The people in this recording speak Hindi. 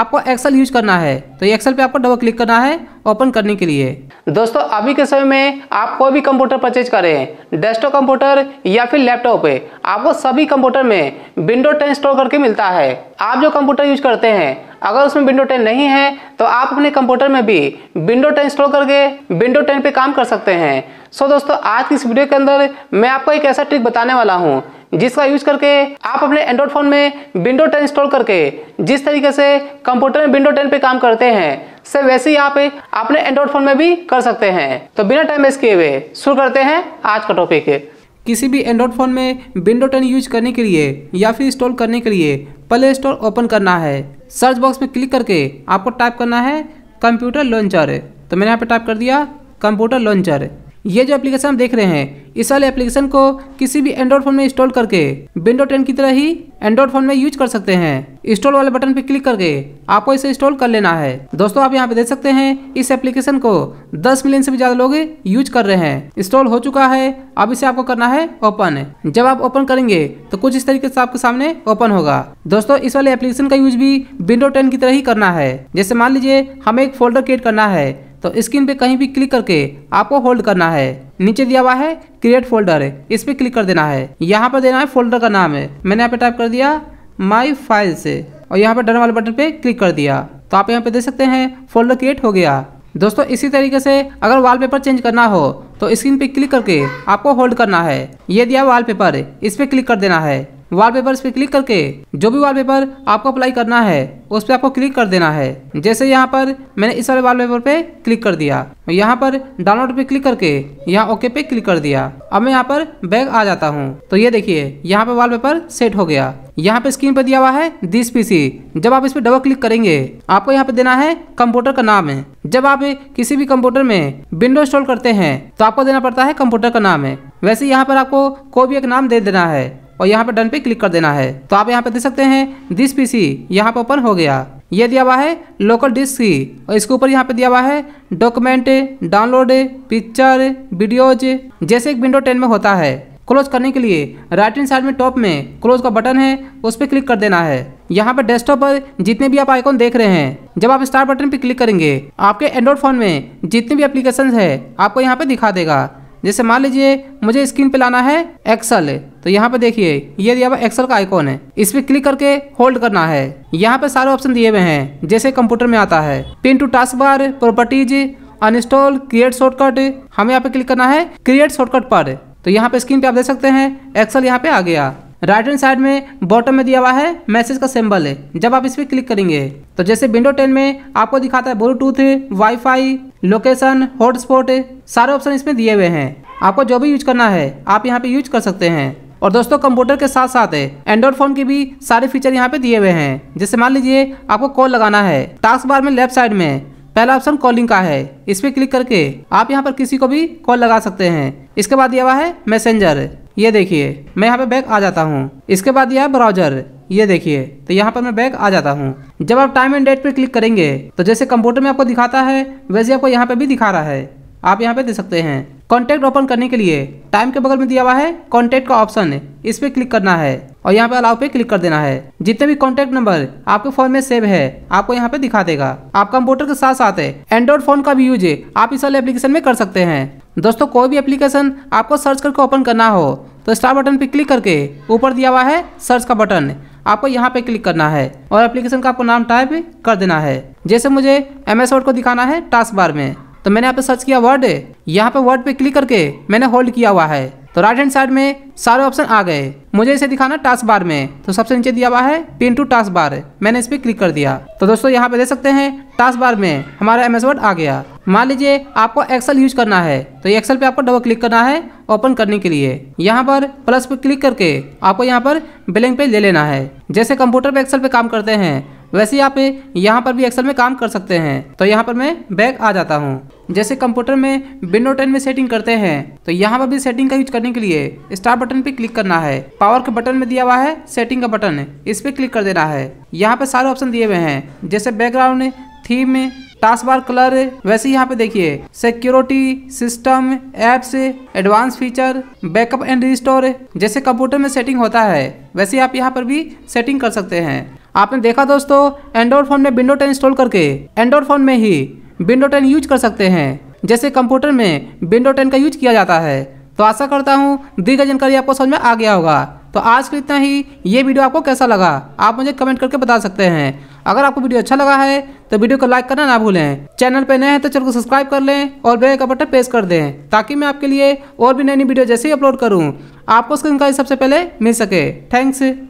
आपको एक्सेल यूज करना है तो एक्सेल पे आपको डबल क्लिक करना है ओपन करने के लिए दोस्तों अभी के समय में आप कोई भी कंप्यूटर परचेज करें डेस्कटॉप कंप्यूटर या फिर लैपटॉप है आपको सभी कंप्यूटर में विंडो टेन इंस्टॉल करके मिलता है आप जो कंप्यूटर यूज करते हैं अगर उसमें विंडो टेन नहीं है तो आप अपने कंप्यूटर में भी विंडो टेन इंस्टॉल करके विंडो टेन पे काम कर सकते हैं सो दोस्तों आज की इस वीडियो के अंदर मैं आपको एक ऐसा ट्रिक बताने वाला हूँ जिसका यूज करके आप अपने एंड्रॉइड फोन में विंडो टेन इंस्टॉल करके जिस तरीके से कंप्यूटर में विंडो टेन पे काम करते हैं से वैसे ही आप अपने एंड्रॉइड फोन में भी कर सकते हैं तो बिना टाइम वेस्ट किए हुए शुरू करते हैं आज का टॉपिक किसी भी एंड्रॉइड फ़ोन में विंडो टेन यूज करने के लिए या फिर इंस्टॉल करने के लिए प्ले स्टोर ओपन करना है सर्च बॉक्स में क्लिक करके आपको टाइप करना है कंप्यूटर लॉन्चर तो मैंने यहाँ पे टाइप कर दिया कंप्यूटर लॉन्चर ये जो एप्लीकेशन हम देख रहे हैं इस वाले एप्लीकेशन को किसी भी एंड्रॉइड फोन में इंस्टॉल करके विंडो टेन की तरह ही एंड्रॉइड फोन में यूज कर सकते हैं इंस्टॉल वाले बटन पर क्लिक करके आपको इसे इंस्टॉल कर लेना है दोस्तों आप यहाँ पे देख सकते हैं इस एप्लीकेशन को 10 मिलियन से भी ज्यादा लोग यूज कर रहे हैं इंस्टॉल हो चुका है अब इसे आपको करना है ओपन जब आप ओपन करेंगे तो कुछ इस तरीके से आपके सामने ओपन होगा दोस्तों इस वाले एप्लीकेशन का यूज भी विंडो टेन की तरह ही करना है जैसे मान लीजिए हमें एक फोल्डर क्रिएट करना है तो स्क्रीन पे कहीं भी क्लिक करके आपको होल्ड करना है नीचे दिया हुआ है क्रिएट फोल्डर इस पर क्लिक कर देना है यहाँ पर देना है फोल्डर का नाम है मैंने यहाँ पे टाइप कर दिया माई फाइल से और यहाँ पर डन वाले बटन पे क्लिक कर दिया तो आप यहाँ पे देख सकते हैं फोल्डर क्रिएट हो गया दोस्तों इसी तरीके से अगर वॉलपेपर चेंज करना हो तो स्क्रीन पे क्लिक करके आपको होल्ड करना है ये दिया वॉलपेपर इस पर क्लिक कर देना है वॉलपेपर्स पे क्लिक करके जो भी वॉलपेपर आपको अप्लाई करना है उस पर आपको क्लिक कर देना है जैसे यहाँ पर मैंने इस वाले वॉलपेपर पे क्लिक कर दिया यहाँ पर डाउनलोड पे क्लिक करके यहाँ ओके पे क्लिक कर दिया अब मैं यहाँ पर बैग आ जाता हूँ तो ये देखिए यहाँ पे वॉलपेपर सेट हो गया यहाँ पे स्क्रीन पर दिया हुआ है दिस पीसी जब आप इस पर डबल क्लिक करेंगे आपको यहाँ पे देना है कंप्यूटर का नाम है जब आप किसी भी कंप्यूटर में विंडो इंस्टॉल करते हैं तो आपको देना पड़ता है कंप्यूटर का नाम है वैसे यहाँ पर आपको कोई भी एक नाम दे देना है और यहाँ पे डन पे क्लिक कर देना है तो आप यहाँ पे देख सकते हैं दिस पीसी यहाँ पे ओपन हो गया ये दिया हुआ है लोकल डिस्क की और इसके ऊपर यहाँ पे दिया हुआ है डॉक्यूमेंट डाउनलोड पिक्चर वीडियोज जैसे एक विंडो टेन में होता है क्लोज करने के लिए राइट हैंड साइड में टॉप में क्लोज का बटन है उस पर क्लिक कर देना है यहाँ पर डेस्कटॉप पर जितने भी आप आइकॉन देख रहे हैं जब आप स्टार बटन पर क्लिक करेंगे आपके एंड्रॉइड फोन में जितने भी एप्लीकेशन है आपको यहाँ पे दिखा देगा जैसे मान लीजिए मुझे स्क्रीन पे लाना है एक्सल तो यहाँ पे देखिए ये दिया हुआ एक्सेल का आइकॉन है इस पर क्लिक करके होल्ड करना है यहाँ पे सारे ऑप्शन दिए हुए हैं जैसे कंप्यूटर में आता है pin to taskbar properties uninstall create shortcut हमें यहाँ पे क्लिक करना है क्रिएट शॉर्टकट पर तो यहाँ पे स्क्रीन पे आप देख सकते हैं एक्सेल यहाँ पे आ गया राइट हैंड साइड में बॉटम में दिया हुआ है मैसेज का सिंबल है जब आप इस पर क्लिक करेंगे तो जैसे विंडो टेन में आपको दिखाता है ब्लूटूथ वाईफाई लोकेशन हॉटस्पॉट सारे ऑप्शन इसमें दिए हुए हैं आपको जो भी यूज करना है आप यहाँ पे यूज कर सकते हैं और दोस्तों कंप्यूटर के साथ साथ एंड्रॉइड फोन के भी सारे फीचर यहाँ पे दिए हुए हैं जैसे मान लीजिए आपको कॉल लगाना है टास्क बार में लेफ्ट साइड में पहला ऑप्शन कॉलिंग का है इस पर क्लिक करके आप यहाँ पर किसी को भी कॉल लगा सकते हैं इसके बाद यह हुआ है मैसेंजर ये देखिए मैं यहाँ पे बैक आ जाता हूँ इसके बाद यह है ब्राउजर ये देखिए तो यहाँ पर मैं बैक आ जाता हूँ जब आप टाइम एंड डेट पर क्लिक करेंगे तो जैसे कंप्यूटर में आपको दिखाता है वैसे आपको यहाँ पे भी दिखा रहा है आप यहाँ पे दे सकते हैं कॉन्टैक्ट ओपन करने के लिए टाइम के बगल में दिया हुआ है कॉन्टैक्ट का ऑप्शन इस पर क्लिक करना है और यहाँ पे अलाउ पे क्लिक कर देना है जितने भी कॉन्टैक्ट नंबर आपके फोन में सेव है आपको यहाँ पे दिखा देगा आप कंप्यूटर के साथ साथ एंड्रॉइड फोन का भी यूज आप इस वाले एप्लीकेशन में कर सकते हैं दोस्तों कोई भी एप्लीकेशन आपको सर्च करके ओपन करना हो तो स्टार बटन पे क्लिक करके ऊपर दिया हुआ है सर्च का बटन आपको यहाँ पे क्लिक करना है और एप्लीकेशन का आपको नाम टाइप कर देना है जैसे मुझे एम एस वर्ड को दिखाना है टास्क बार में तो मैंने यहाँ पे सर्च किया वर्ड यहाँ पे वर्ड पे क्लिक करके मैंने होल्ड किया हुआ है तो राइट हैंड साइड में सारे ऑप्शन आ गए मुझे इसे दिखाना टास्क बार में तो सबसे नीचे दिया हुआ है पिन टू टास्क बार मैंने इस पर क्लिक कर दिया तो दोस्तों यहाँ पे देख सकते हैं टास्क बार में हमारा एम वर्ड आ गया मान लीजिए आपको एक्सेल यूज करना है तो एक्सेल पे आपको डबल क्लिक करना है ओपन करने के लिए यहाँ पर प्लस पे क्लिक करके आपको यहाँ पर बिलिंग पेज ले लेना है जैसे कंप्यूटर पे एक्सेल पे काम करते हैं वैसे आप यहाँ पर भी एक्सेल में काम कर सकते हैं तो यहाँ पर मैं बैक आ जाता हूँ जैसे कंप्यूटर में विंडो टेन में सेटिंग करते हैं तो यहाँ पर भी सेटिंग का यूज करने के लिए स्टार बटन पे क्लिक करना है पावर के बटन में दिया हुआ है सेटिंग का बटन इस पर क्लिक कर देना है यहाँ पर सारे ऑप्शन दिए हुए हैं जैसे background theme taskbar colour वैसे यहाँ पे देखिए security system apps advance feature backup and restore जैसे कंप्यूटर में सेटिंग होता है वैसे आप यहाँ पर भी सेटिंग कर सकते हैं आपने देखा दोस्तों एंड्रॉइड फ़ोन में विंडो टेन इंस्टॉल करके एंड्रॉइड फ़ोन में ही विंडो टेन यूज कर सकते हैं जैसे कंप्यूटर में विंडो टेन का यूज किया जाता है तो आशा करता हूँ दी गई जानकारी आपको समझ में आ गया होगा तो आज के इतना ही ये वीडियो आपको कैसा लगा आप मुझे कमेंट करके बता सकते हैं अगर आपको वीडियो अच्छा लगा है तो वीडियो को लाइक करना ना भूलें चैनल पर नए हैं तो चैनल को सब्सक्राइब कर लें और बेल का बटन प्रेस कर दें ताकि मैं आपके लिए और भी नई नई वीडियो जैसे ही अपलोड करूँ आपको उसकी जानकारी सबसे पहले मिल सके थैंक्स